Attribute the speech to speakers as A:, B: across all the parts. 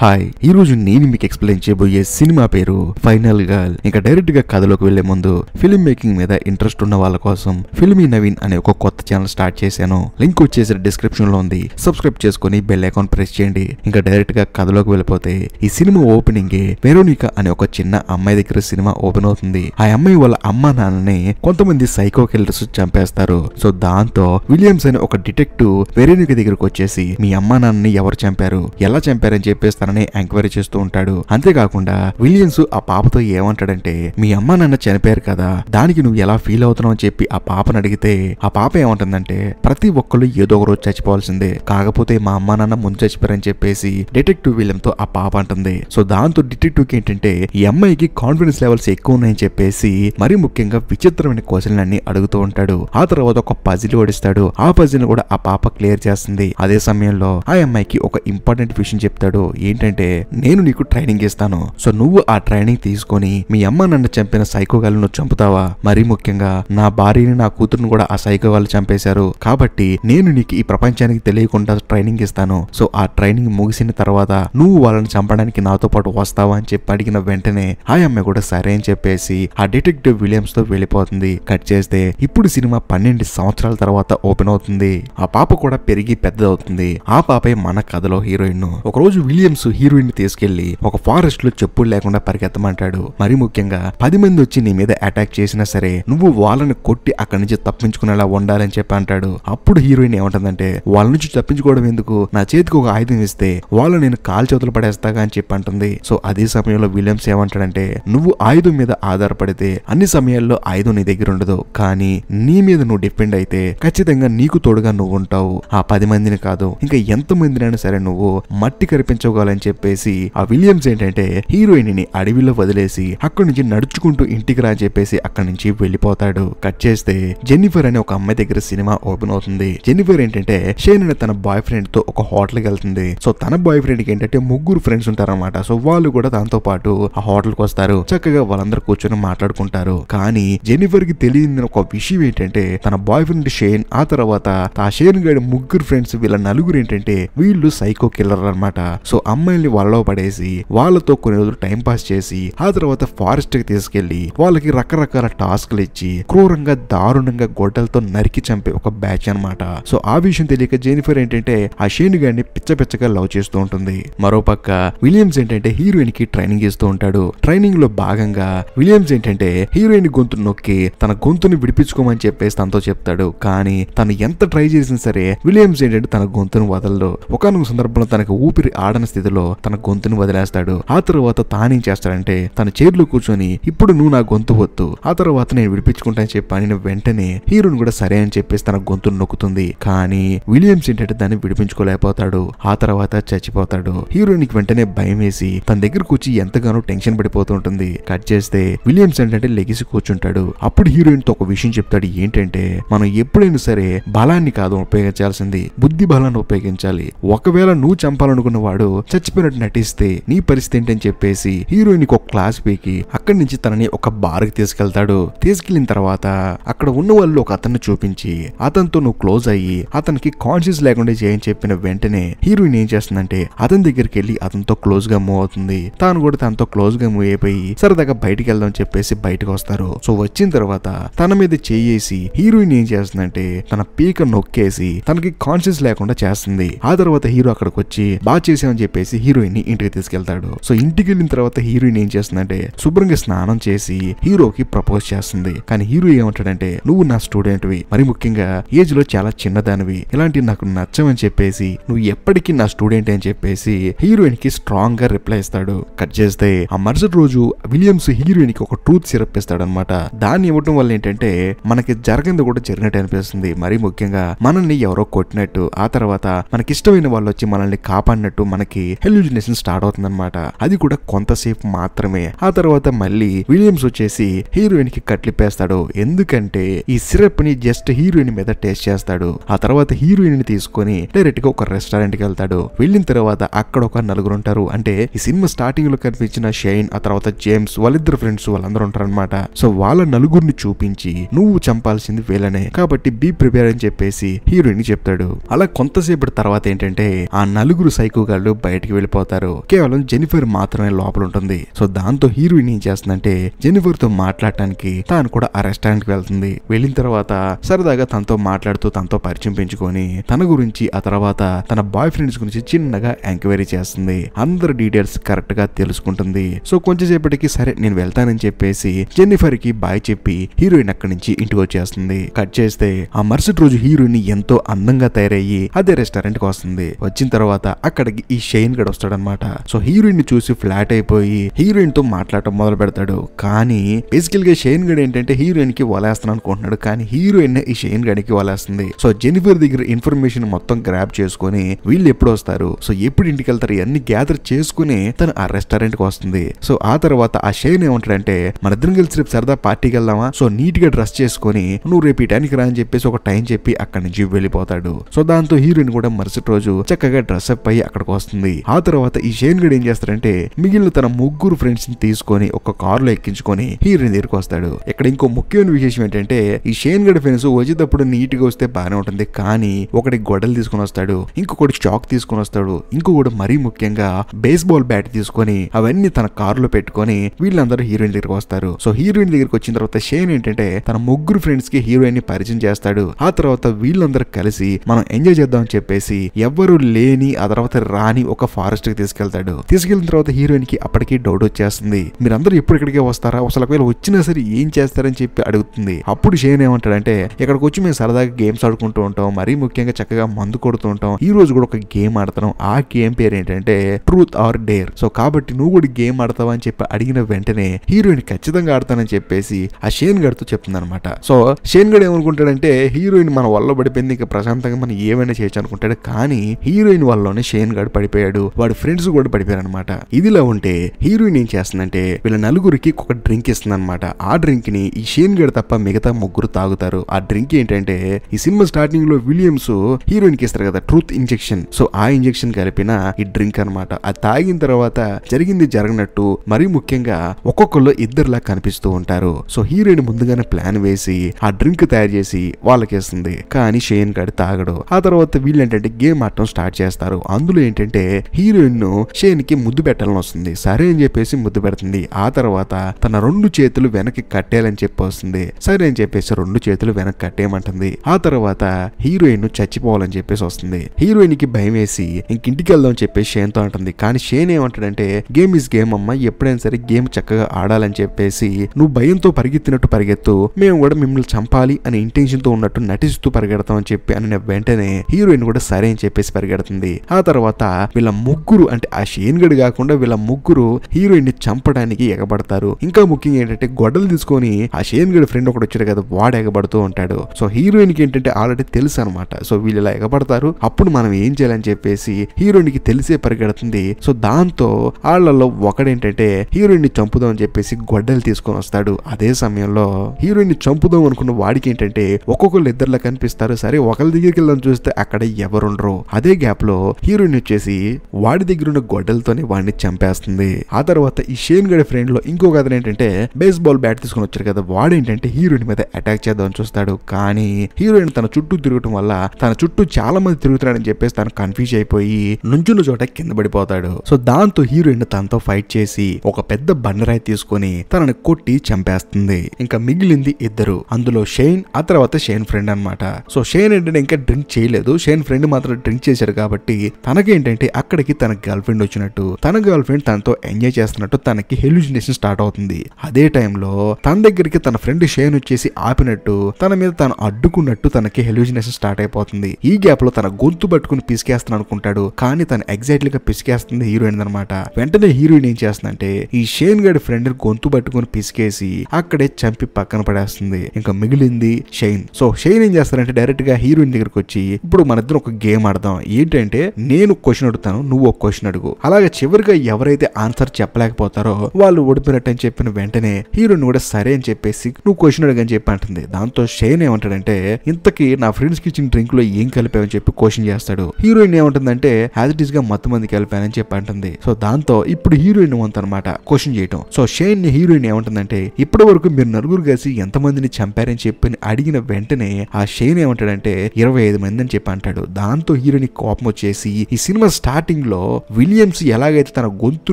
A: hi ఈ రోజు నేను మీకు ఎక్స్ప్లెయిన్ చేయబోయే సినిమా పేరు ఫైనల్ గర్ల్ ఇంకా డైరెక్ట్ గా కథలోకి వెళ్లే ముందు ఫిల్మ్ మేకింగ్ మీద ఇంట్రెస్ట్ ఉన్న వాళ్ళ కోసం ఫిల్మీ నవీన్ అనే ఒక కొత్త ఛానల్ స్టార్ట్ చేశాను లింక్ వచ్చేసి డిస్క్రిప్షన్ లో ఉంది సబ్స్క్రైబ్ చేసుకుని బెల్ అకౌంట్ ప్రెస్ చేయండి ఇంకా డైరెక్ట్ గా కథలోకి వెళ్ళిపోతే ఈ సినిమా ఓపెనింగ్ వెరోనిక అనే ఒక చిన్న అమ్మాయి దగ్గర సినిమా ఓపెన్ అవుతుంది ఆ అమ్మాయి వాళ్ళ అమ్మ నాన్నని కొంతమంది సైకో కిల్లర్స్ చంపేస్తారు సో దాంతో విలియమ్స్ అనే ఒక డిటెక్టివ్ వెరోనిక దగ్గరకు వచ్చేసి మీ అమ్మా నాన్నని ఎవరు చంపారు ఎలా చంపారని చెప్పేస్తారు తననే ఎంక్వైరీ చేస్తూ ఉంటాడు అంతేకాకుండా విలియన్స్ ఆ పాపతో ఏమంటాడంటే మీ అమ్మ నాన్న చనిపోయారు కదా దానికి నువ్వు ఎలా ఫీల్ అవుతున్నావు అని చెప్పి ఆ పాపను అడిగితే ఆ పాప ఏమంటుందంటే ప్రతి ఒక్కళ్ళు ఏదో ఒక రోజు చచ్చిపోవాల్సిందే కాకపోతే మా అమ్మ నాన్న ముందు చచ్చిపోయారని చెప్పేసి డిటెక్టివ్ విలియంతో ఆ పాప అంటుంది సో దాంతో కి ఏంటంటే ఈ అమ్మాయికి కాన్ఫిడెన్స్ లెవెల్స్ ఎక్కువ ఉన్నాయని చెప్పేసి మరీ ముఖ్యంగా విచిత్రమైన అన్ని అడుగుతూ ఉంటాడు ఆ తర్వాత ఒక పజిల్ ఓడిస్తాడు ఆ పజిల్ కూడా ఆ పాప క్లియర్ చేస్తుంది అదే సమయంలో ఆ అమ్మాయికి ఒక ఇంపార్టెంట్ విషయం చెప్తాడు ఏంటి ఏంటంటే నేను నీకు ట్రైనింగ్ ఇస్తాను సో నువ్వు ఆ ట్రైనింగ్ తీసుకొని మీ అమ్మ నన్ను చంపిన సైకో నువ్వు చంపుతావా మరీ ముఖ్యంగా నా భార్యని నా కూతురుని కూడా ఆ సైకో సైకోగాలు చంపేశారు కాబట్టి నేను నీకు ఈ ప్రపంచానికి తెలియకుండా ట్రైనింగ్ ఇస్తాను సో ఆ ట్రైనింగ్ ముగిసిన తర్వాత నువ్వు వాళ్ళని చంపడానికి నాతో పాటు వస్తావా అని చెప్పి అడిగిన వెంటనే ఆ అమ్మాయి కూడా సరే అని చెప్పేసి ఆ డిటెక్టివ్ విలియమ్స్ తో వెళ్ళిపోతుంది కట్ చేస్తే ఇప్పుడు సినిమా పన్నెండు సంవత్సరాల తర్వాత ఓపెన్ అవుతుంది ఆ పాప కూడా పెరిగి పెద్దదవుతుంది ఆ పాపే మన కథలో హీరోయిన్ ఒకరోజు విలియమ్స్ హీరోయిన్ తీసుకెళ్లి ఒక ఫారెస్ట్ లో చెప్పులు లేకుండా పరిగెత్తమంటాడు మరి ముఖ్యంగా పది మంది వచ్చి నీ మీద అటాక్ చేసినా సరే నువ్వు వాళ్ళని కొట్టి అక్కడి నుంచి తప్పించుకునేలా ఉండాలని చెప్పి అంటాడు అప్పుడు హీరోయిన్ ఏమంటుందంటే వాళ్ళ నుంచి తప్పించుకోవడం ఎందుకు నా చేతికి ఒక ఆయుధం ఇస్తే వాళ్ళు నేను కాల్ చేతులు పడేస్తాగా అని చెప్పి అంటుంది సో అదే సమయంలో విలియమ్స్ ఏమంటాడంటే నువ్వు ఆయుధం మీద ఆధారపడితే అన్ని సమయాల్లో ఆయుధం నీ దగ్గర ఉండదు కానీ నీ మీద నువ్వు డిపెండ్ అయితే ఖచ్చితంగా నీకు తోడుగా నువ్వు ఉంటావు ఆ పది మందిని కాదు ఇంకా ఎంత మందినైనా సరే నువ్వు మట్టి కనిపించగలని అని చెప్పేసి ఆ విలియమ్స్ ఏంటంటే హీరోయిన్ ని అడవిలో వదిలేసి అక్కడి నుంచి నడుచుకుంటూ ఇంటికి రా చెప్పేసి అక్కడి నుంచి వెళ్ళిపోతాడు కట్ చేస్తే జెన్నిఫర్ అనే ఒక అమ్మాయి దగ్గర సినిమా ఓపెన్ అవుతుంది జెన్నిఫర్ ఏంటంటే షేన్ తన బాయ్ ఫ్రెండ్ తో ఒక హోటల్ కి వెళ్తుంది సో తన బాయ్ ఫ్రెండ్ కి ఏంటంటే ముగ్గురు ఫ్రెండ్స్ ఉంటారన్నమాట సో వాళ్ళు కూడా దాంతో పాటు ఆ హోటల్ కి వస్తారు చక్కగా వాళ్ళందరూ కూర్చొని మాట్లాడుకుంటారు కానీ జెన్నిఫర్ కి తెలియని ఒక విషయం ఏంటంటే తన బాయ్ ఫ్రెండ్ షేన్ ఆ తర్వాత ఆ షేన్ గడి ముగ్గురు ఫ్రెండ్స్ వీళ్ళ నలుగురు ఏంటంటే వీళ్ళు సైకో కిల్లర్ అనమాట సో అమ్మ అమ్మాయిల్ని వలలో పడేసి వాళ్ళతో కొన్ని రోజులు టైం పాస్ చేసి ఆ తర్వాత ఫారెస్ట్ కి తీసుకెళ్లి వాళ్ళకి రకరకాల టాస్క్లు ఇచ్చి క్రూరంగా దారుణంగా గొడ్డలతో నరికి చంపే ఒక బ్యాచ్ అనమాట సో ఆ విషయం తెలియక జెనిఫర్ ఏంటంటే ఆ షేన్ గారిని పిచ్చ పిచ్చగా లవ్ చేస్తూ ఉంటుంది మరోపక్క విలియమ్స్ ఏంటంటే హీరోయిన్ కి ట్రైనింగ్ ఇస్తూ ఉంటాడు ట్రైనింగ్ లో భాగంగా విలియమ్స్ ఏంటంటే హీరోయిన్ గొంతు నొక్కి తన గొంతుని విడిపించుకోమని చెప్పేసి తనతో చెప్తాడు కానీ తను ఎంత ట్రై చేసినా సరే విలియమ్స్ ఏంటంటే తన గొంతును వదలడు ఒకనొక సందర్భంలో తనకు ఊపిరి ఆడని స్థితిలో లో తన గొంతుని వదిలేస్తాడు ఆ తర్వాత తానేం చేస్తాడంటే తన చైర్లో కూర్చొని ఇప్పుడు నువ్వు నా గొంతు వద్దు ఆ తర్వాత నేను విడిపించుకుంటా చెప్పి వెంటనే హీరోని కూడా సరే అని చెప్పేసి తన గొంతును నొక్కుతుంది కానీ విలియమ్స్ ఏంటంటే దాన్ని విడిపించుకోలేకపోతాడు ఆ తర్వాత చచ్చిపోతాడు హీరోయిన్కి వెంటనే భయం వేసి తన దగ్గర కూర్చి ఎంతగానో టెన్షన్ పడిపోతూ ఉంటుంది కట్ చేస్తే విలియమ్స్ ఏంటంటే లెగిసి కూర్చుంటాడు అప్పుడు హీరోయిన్ తో ఒక విషయం చెప్తాడు ఏంటంటే మనం ఎప్పుడైనా సరే బలాన్ని కాదు ఉపయోగించాల్సింది బుద్ధి బలాన్ని ఉపయోగించాలి ఒకవేళ నువ్వు చంపాలనుకున్న వాడు చచ్చి చచ్చిపోయినట్టు నటిస్తే నీ పరిస్థితి ఏంటని చెప్పేసి హీరోయిన్ ఒక క్లాస్ పీకి అక్కడి నుంచి తనని ఒక బార్ కి తీసుకెళ్తాడు తీసుకెళ్లిన తర్వాత అక్కడ ఉన్న వాళ్ళు ఒక అతన్ని చూపించి అతనితో నువ్వు క్లోజ్ అయ్యి అతనికి కాన్షియస్ లేకుండా చేయని చెప్పిన వెంటనే హీరోయిన్ ఏం చేస్తుందంటే అతని దగ్గరికి వెళ్ళి అతనితో క్లోజ్ గా మూవ్ అవుతుంది తాను కూడా తనతో క్లోజ్ గా మూవ్ అయిపోయి సరదాగా బయటికి వెళ్దాం చెప్పేసి బయటకు వస్తారు సో వచ్చిన తర్వాత తన మీద చేయేసి హీరోయిన్ ఏం చేస్తుందంటే తన పీక నొక్కేసి తనకి కాన్షియస్ లేకుండా చేస్తుంది ఆ తర్వాత హీరో అక్కడికి వచ్చి బాగా చేసామని చెప్పేసి చేసి హీరోయిన్ ని ఇంటికి తీసుకెళ్తాడు సో ఇంటికి వెళ్ళిన తర్వాత హీరోయిన్ ఏం చేస్తుందంటే శుభ్రంగా స్నానం చేసి హీరోకి ప్రపోజ్ చేస్తుంది కానీ హీరో ఏమంటాడంటే నువ్వు నా స్టూడెంట్ వి మరి ముఖ్యంగా ఏజ్ లో చాలా చిన్నదానివి ఇలాంటి నాకు నచ్చమని చెప్పేసి నువ్వు ఎప్పటికీ నా స్టూడెంట్ అని చెప్పేసి హీరోయిన్ కి స్ట్రాంగ్ గా రిప్లై ఇస్తాడు కట్ చేస్తే ఆ మరుసటి రోజు విలియమ్స్ హీరోయిన్ కి ఒక ట్రూత్ సిరప్ ఇస్తాడు అనమాట దాన్ని ఇవ్వడం వల్ల ఏంటంటే మనకి జరిగింది కూడా జరిగినట్టు అనిపిస్తుంది మరీ ముఖ్యంగా మనల్ని ఎవరో కొట్టినట్టు ఆ తర్వాత మనకిష్టమైన వాళ్ళు వచ్చి మనల్ని కాపాడినట్టు మనకి హెల్యూజినేషన్ స్టార్ట్ అవుతుందన్నమాట అది కూడా కొంతసేపు మాత్రమే ఆ తర్వాత మళ్ళీ విలియమ్స్ వచ్చేసి హీరోయిన్ కి కట్లిపేస్తాడు ఎందుకంటే ఈ సిరప్ ని జస్ట్ హీరోయిన్ మీద టేస్ట్ చేస్తాడు ఆ తర్వాత హీరోయిన్ ని తీసుకొని డైరెక్ట్ గా ఒక రెస్టారెంట్ కి వెళ్తాడు వెళ్ళిన తర్వాత అక్కడ ఒక నలుగురు ఉంటారు అంటే ఈ సినిమా స్టార్టింగ్ లో కనిపించిన షైన్ ఆ తర్వాత జేమ్స్ వాళ్ళిద్దరు ఫ్రెండ్స్ వాళ్ళందరూ అనమాట సో వాళ్ళ నలుగురిని చూపించి నువ్వు చంపాల్సింది వీళ్ళనే కాబట్టి బీ ప్రిపేర్ అని చెప్పేసి హీరోయిన్ చెప్తాడు అలా కొంతసేపటి తర్వాత ఏంటంటే ఆ నలుగురు సైకోగాళ్ళు బయట బయటికి వెళ్ళిపోతారు కేవలం జెనిఫర్ మాత్రమే లోపల ఉంటుంది సో దాంతో హీరోయిన్ ఏం చేస్తుందంటే జెనిఫర్ తో మాట్లాడటానికి తాను కూడా ఆ రెస్టారెంట్ కి వెళ్తుంది వెళ్ళిన తర్వాత సరదాగా తనతో మాట్లాడుతూ తనతో పరిచయం పెంచుకొని తన గురించి ఆ తర్వాత తన బాయ్ ఫ్రెండ్స్ గురించి చిన్నగా ఎంక్వైరీ చేస్తుంది అందరి డీటెయిల్స్ కరెక్ట్ గా తెలుసుకుంటుంది సో కొంచెంసేపటికి సరే నేను వెళ్తానని చెప్పేసి జెన్నిఫర్ కి బాయ్ చెప్పి హీరోయిన్ అక్కడి నుంచి ఇంటికి వచ్చేస్తుంది కట్ చేస్తే ఆ మరుసటి రోజు హీరోయిన్ ఎంతో అందంగా తయారయ్యి అదే రెస్టారెంట్ కి వస్తుంది వచ్చిన తర్వాత అక్కడికి ఈ షైన్ హీరోయిన్ గడ వస్తాడనమాట సో హీరోయిన్ ని చూసి ఫ్లాట్ అయిపోయి హీరోయిన్ తో మాట్లాడటం మొదలు పెడతాడు కానీ బేసికల్ గా షేన్ గడ్ ఏంటంటే హీరోయిన్ కి వలేస్తాను అనుకుంటున్నాడు కానీ హీరోయిన్ ఈ షేన్ గడికి వలేస్తుంది సో జెనిఫర్ దగ్గర ఇన్ఫర్మేషన్ మొత్తం గ్రాప్ చేసుకుని వీళ్ళు ఎప్పుడు వస్తారు సో ఎప్పుడు ఇంటికి వెళ్తారు ఇవన్నీ గ్యాదర్ చేసుకుని తను ఆ రెస్టారెంట్ కి వస్తుంది సో ఆ తర్వాత ఆ షేన్ ఏమంటాడంటే మనిద్దరం కలిసి రేపు సరదా పార్టీకి వెళ్దామా సో నీట్ గా డ్రెస్ చేసుకుని నువ్వు రేపు ఈ టైంకి రా అని చెప్పేసి ఒక టైం చెప్పి అక్కడి నుంచి వెళ్ళిపోతాడు సో దాంతో హీరోయిన్ కూడా మరుసటి రోజు చక్కగా డ్రెస్ అప్ అయ్యి అక్కడికి వస్తుంది ఆ తర్వాత ఈ షేన్ గడ్ ఏం చేస్తాడంటే మిగిలిన తన ముగ్గురు ఫ్రెండ్స్ ని తీసుకొని ఒక కార్ లో ఎక్కించుకొని హీరోయిన్ దగ్గరికి వస్తాడు ఇక్కడ ఇంకో ముఖ్యమైన విశేషం ఏంటంటే ఈ షేన్ గడ్ ఫ్రెండ్స్ వచ్చేటప్పుడు నీట్ గా వస్తే బాగానే ఉంటుంది కానీ ఒకటి గొడవలు తీసుకుని వస్తాడు ఇంకొకటి చాక్ తీసుకుని వస్తాడు ఇంకొకటి మరీ ముఖ్యంగా బేస్బాల్ బ్యాట్ తీసుకొని అవన్నీ తన కార్ లో పెట్టుకొని వీళ్ళందరూ హీరోయిన్ దగ్గరకు వస్తారు సో హీరోయిన్ దగ్గరికి వచ్చిన తర్వాత షేన్ ఏంటంటే తన ముగ్గురు ఫ్రెండ్స్ కి హీరోయిన్ ని పరిచయం చేస్తాడు ఆ తర్వాత వీళ్ళందరూ కలిసి మనం ఎంజాయ్ చేద్దాం అని చెప్పేసి ఎవ్వరు లేని ఆ తర్వాత రాని ఒక ఫారెస్ట్ కి తీసుకెళ్తాడు తీసుకెళ్లిన తర్వాత హీరోయిన్ కి అప్పటికి డౌట్ వచ్చేస్తుంది మీరందరూ ఎప్పుడు ఇక్కడికే వస్తారా అసలు ఒకవేళ వచ్చినా సరే ఏం చేస్తారని చెప్పి అడుగుతుంది అప్పుడు షేన్ ఏమంటాడంటే ఇక్కడికి వచ్చి మేము సరదాగా గేమ్స్ ఆడుకుంటూ ఉంటాం మరీ ముఖ్యంగా చక్కగా మందు కొడుతూ ఉంటాం ఈ రోజు కూడా ఒక గేమ్ ఆడతాం ఆ గేమ్ పేరు ఏంటంటే ట్రూత్ ఆర్ డేర్ సో కాబట్టి నువ్వు కూడా గేమ్ ఆడతావు అని చెప్పి అడిగిన వెంటనే హీరోయిన్ ఖచ్చితంగా ఆడతానని చెప్పేసి ఆ షేన్ తో చెప్తుంది అనమాట సో షేన్ గడ్ ఏమనుకుంటాడంటే హీరోయిన్ మన వల్ల పడిపోయింది ఇంకా ప్రశాంతంగా మనం ఏమైనా చేయొచ్చు అనుకుంటాడు కానీ హీరోయిన్ వల్లనే షేన్ గడ్ పడిపోయాడు వాడు ఫ్రెండ్స్ కూడా పడిపోయారు అనమాట ఇదిలా ఉంటే హీరోయిన్ ఏం చేస్తుందంటే వీళ్ళ నలుగురికి ఒక డ్రింక్ ఇస్తుందన్నమాట ఆ డ్రింక్ ని ఈ షేన్ గడ్ తప్ప మిగతా ముగ్గురు తాగుతారు ఆ డ్రింక్ ఏంటంటే ఈ సినిమా స్టార్టింగ్ లో విలియమ్స్ హీరోయిన్ కి ఇస్తారు కదా ట్రూత్ ఇంజెక్షన్ సో ఆ ఇంజెక్షన్ కలిపిన ఈ డ్రింక్ అనమాట అది తాగిన తర్వాత జరిగింది జరగనట్టు మరీ ముఖ్యంగా ఒక్కొక్కరు ఇద్దరులా కనిపిస్తూ ఉంటారు సో హీరోయిన్ ముందుగానే ప్లాన్ వేసి ఆ డ్రింక్ తయారు చేసి వాళ్ళకేస్తుంది కానీ షేన్ గడ్ తాగడు ఆ తర్వాత వీళ్ళు ఏంటంటే గేమ్ ఆడటం స్టార్ట్ చేస్తారు అందులో ఏంటంటే హీరోయిన్ కి ముద్దు పెట్టాలని వస్తుంది సరే అని చెప్పేసి ముద్దు పెడుతుంది ఆ తర్వాత తన రెండు చేతులు వెనక్కి కట్టేయాలని చెప్పి వస్తుంది సరే అని చెప్పేసి రెండు చేతులు వెనక్కి కట్టేయమంటుంది ఆ తర్వాత హీరోయిన్ చచ్చిపోవాలని చెప్పేసి వస్తుంది హీరోయిన్ కి భయం వేసి ఇంకింటికి వెళ్దాం చెప్పేసి షేన్ తో అంటుంది కానీ షేన్ ఏమంటాడంటే గేమ్ ఇస్ గేమ్ అమ్మ ఎప్పుడైనా సరే గేమ్ చక్కగా ఆడాలని చెప్పేసి నువ్వు భయంతో పరిగెత్తినట్టు పరిగెత్తు మేము కూడా మిమ్మల్ని చంపాలి అనే ఇంటెన్షన్ తో ఉన్నట్టు నటిస్తూ పరిగెడతాం అని చెప్పి అని వెంటనే హీరోయిన్ కూడా సరే అని చెప్పేసి పరిగెడుతుంది ఆ తర్వాత వీళ్ళ ముగ్గురు అంటే ఆ గడి కాకుండా వీళ్ళ ముగ్గురు హీరోయిన్ ని చంపడానికి ఎగబడతారు ఇంకా ముఖ్యంగా ఏంటంటే గొడవలు తీసుకొని ఆ షేన్గడ్ ఫ్రెండ్ ఒకటి వచ్చాడు కదా వాడు ఎగబడుతూ ఉంటాడు సో హీరోయిన్ కి ఏంటంటే ఆల్రెడీ తెలుసు అనమాట సో వీళ్ళు ఇలా ఎగబడతారు అప్పుడు మనం ఏం చేయాలని చెప్పేసి హీరోయిన్ కి తెలిసే పరిగెడుతుంది సో దాంతో వాళ్ళలో ఒకడేంటంటే హీరోయిన్ ని చంపుదాం అని చెప్పేసి గొడ్డలు తీసుకొని వస్తాడు అదే సమయంలో హీరోయిన్ ని చంపుదాం అనుకున్న వాడికి ఏంటంటే ఒక్కొక్కరు ఇద్దరులా కనిపిస్తారు సరే ఒకరి దగ్గరికి వెళ్ళడం చూస్తే అక్కడ ఎవరుండరు అదే గ్యాప్ లో హీరోయిన్ వచ్చేసి వాడి దగ్గరున్న గొడ్డలతోనే వాడిని చంపేస్తుంది ఆ తర్వాత ఈ షేన్ గడి ఫ్రెండ్ లో ఇంకో కథ ఏంటంటే బేస్బాల్ బ్యాట్ తీసుకుని వచ్చారు కదా వాడేంటంటే హీరోయిన్ మీద అటాక్ చేద్దామని చూస్తాడు కానీ హీరోయిన్ తన చుట్టూ తిరగటం వల్ల తన చుట్టూ చాలా మంది తిరుగుతున్నాడని చెప్పేసి తను కన్ఫ్యూజ్ అయిపోయి నుంచున్న చోట కింద పడిపోతాడు సో దాంతో హీరోయిన్ తనతో ఫైట్ చేసి ఒక పెద్ద బండరాయి తీసుకుని తనని కొట్టి చంపేస్తుంది ఇంకా మిగిలింది ఇద్దరు అందులో షేన్ ఆ తర్వాత షేన్ ఫ్రెండ్ అనమాట సో షేన్ ఏంటంటే ఇంకా డ్రింక్ చేయలేదు షేన్ ఫ్రెండ్ మాత్రం డ్రింక్ చేశారు కాబట్టి తనకేంటంటే అక్కడ అక్కడికి తన గర్ల్ ఫ్రెండ్ వచ్చినట్టు తన గర్ల్ ఫ్రెండ్ తనతో ఎంజాయ్ చేస్తున్నట్టు తనకి హెల్యూజినేషన్ స్టార్ట్ అవుతుంది అదే టైంలో తన దగ్గరికి తన ఫ్రెండ్ షేన్ వచ్చేసి ఆపినట్టు తన మీద తను అడ్డుకున్నట్టు తనకి హెల్యూజినేషన్ స్టార్ట్ అయిపోతుంది ఈ గ్యాప్ లో తన గొంతు పట్టుకుని పిసికేస్తాను అనుకుంటాడు కానీ తను ఎగ్జాక్ట్లీ గా పిసికేస్తుంది హీరోయిన్ అనమాట వెంటనే హీరోయిన్ ఏం చేస్తుందంటే ఈ షేన్ గడి ఫ్రెండ్ గొంతు పట్టుకుని పిసికేసి అక్కడే చంపి పక్కన పడేస్తుంది ఇంకా మిగిలింది షైన్ సో షైన్ ఏం చేస్తారంటే డైరెక్ట్ గా హీరోయిన్ దగ్గరకు వచ్చి ఇప్పుడు మన ఇద్దరం ఒక గేమ్ ఆడదాం ఏంటంటే నేను క్వశ్చన్ అడుగుతాను నువ్వు ఒక క్వశ్చన్ అడుగు అలాగే చివరిగా ఎవరైతే ఆన్సర్ చెప్పలేకపోతారో వాళ్ళు ఓడిపోయినట్టు అని చెప్పిన వెంటనే హీరోని కూడా సరే అని చెప్పేసి నువ్వు క్వశ్చన్ అడుగు అని చెప్పి అంటుంది దాంతో షేన్ ఏమంటాడంటే ఇంతకీ నా ఫ్రెండ్స్ కి ఇచ్చిన డ్రింక్ లో ఏం కలిపావని చెప్పి క్వశ్చన్ చేస్తాడు హీరోయిన్ ఏమంటుందంటే యాజ్ ఇట్ ఈస్ గా మొత్తం మంది కలిపానని చెప్పి అంటుంది సో దాంతో ఇప్పుడు హీరోయిన్ అనమాట క్వశ్చన్ చేయటం సో షేన్ హీరోయిన్ ఏమంటుందంటే ఇప్పటి వరకు మీరు నలుగురు కలిసి ఎంతమందిని చంపారని చెప్పి అడిగిన వెంటనే ఆ షేన్ ఏమంటాడంటే ఇరవై ఐదు మంది అని చెప్పి అంటాడు దాంతో హీరోయిన్ కోపం వచ్చేసి ఈ సినిమా స్టార్టింగ్ స్టార్టింగ్లో విలియమ్స్ ఎలాగైతే తన గొంతు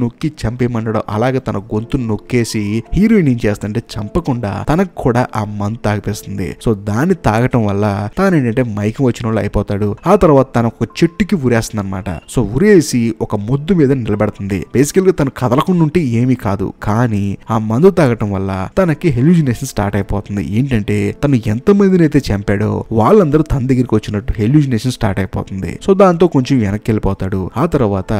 A: నొక్కి చంపేమన్నాడో అలాగే తన గొంతు నొక్కేసి హీరోయిన్ ఏం చేస్తుంటే చంపకుండా తనకు కూడా ఆ మందు తాగిపిస్తుంది సో దాన్ని తాగటం వల్ల తాను ఏంటంటే మైకం వచ్చిన వాళ్ళు అయిపోతాడు ఆ తర్వాత తన ఒక చెట్టుకి ఉరేస్తుంది అనమాట సో ఉరేసి ఒక ముద్దు మీద నిలబెడుతుంది బేసికల్ గా తను కదలకుండా ఉంటే ఏమీ కాదు కానీ ఆ మందు తాగటం వల్ల తనకి హెల్యూజినేషన్ స్టార్ట్ అయిపోతుంది ఏంటంటే తను ఎంత మందిని అయితే చంపాడో వాళ్ళందరూ తన దగ్గరికి వచ్చినట్టు హెల్యూజినేషన్ స్టార్ట్ అయిపోతుంది సో దాంతో కొంచెం వెనక్కి వెళ్ళిపోతాడు ఆ ఆ తర్వాత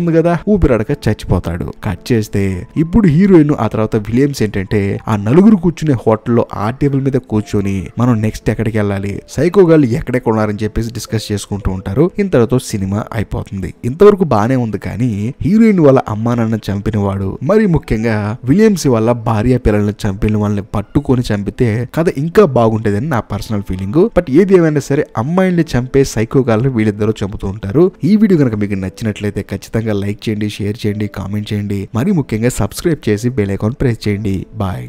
A: ఉంది కదా ఊపిరాడక చచ్చిపోతాడు కట్ చేస్తే ఇప్పుడు హీరోయిన్ ఆ తర్వాత విలియమ్స్ ఏంటంటే ఆ నలుగురు కూర్చునే హోటల్లో ఆ టేబుల్ మీద కూర్చొని మనం నెక్స్ట్ ఎక్కడికి వెళ్ళాలి సైకో గర్ల్ ఎక్కడెక్కడ ఉన్నారని చెప్పేసి డిస్కస్ చేసుకుంటూ ఉంటారు ఇంతటితో సినిమా అయిపోతుంది ఇంతవరకు బానే ఉంది కానీ హీరోయిన్ వాళ్ళ అమ్మా నాన్న చంపిన వాడు మరి ముఖ్యంగా విలియమ్స్ వాళ్ళ భార్య పిల్లల్ని చంపిన వాళ్ళని పట్టుకొని చంపితే కథ ఇంకా బాగుండేదని నా పర్సనల్ ఫీలింగ్ బట్ ఏది ఏమైనా సరే అమ్మాయిల్ని చంపే సైకో గర్ల్ వీళ్ళిద్దరూ చంపుతూ ఉంటారు ఈ వీడియో కనుక మీకు నచ్చినట్లయితే ఖచ్చితంగా లైక్ చేయండి షేర్ చేయండి కామెంట్ చేయండి మరీ ముఖ్యంగా సబ్స్క్రైబ్ చేసి బెల్ అకౌంట్ ప్రెస్ చేయండి బాయ్